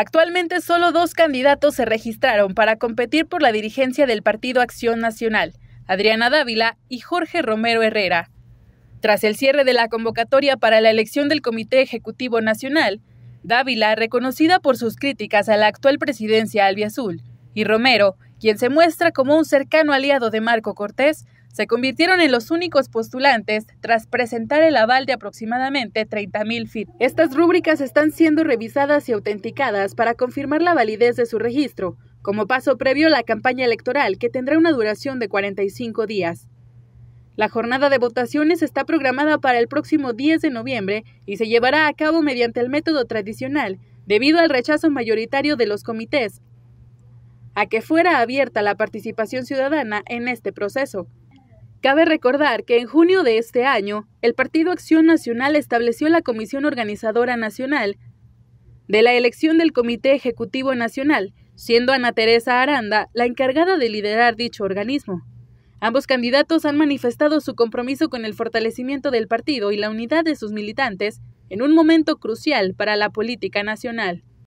Actualmente solo dos candidatos se registraron para competir por la dirigencia del Partido Acción Nacional, Adriana Dávila y Jorge Romero Herrera. Tras el cierre de la convocatoria para la elección del Comité Ejecutivo Nacional, Dávila, reconocida por sus críticas a la actual presidencia albiazul, y Romero, quien se muestra como un cercano aliado de Marco Cortés, se convirtieron en los únicos postulantes tras presentar el aval de aproximadamente 30.000 fit. Estas rúbricas están siendo revisadas y autenticadas para confirmar la validez de su registro, como paso previo a la campaña electoral que tendrá una duración de 45 días. La jornada de votaciones está programada para el próximo 10 de noviembre y se llevará a cabo mediante el método tradicional, debido al rechazo mayoritario de los comités a que fuera abierta la participación ciudadana en este proceso. Cabe recordar que en junio de este año, el Partido Acción Nacional estableció la Comisión Organizadora Nacional de la elección del Comité Ejecutivo Nacional, siendo Ana Teresa Aranda la encargada de liderar dicho organismo. Ambos candidatos han manifestado su compromiso con el fortalecimiento del partido y la unidad de sus militantes en un momento crucial para la política nacional.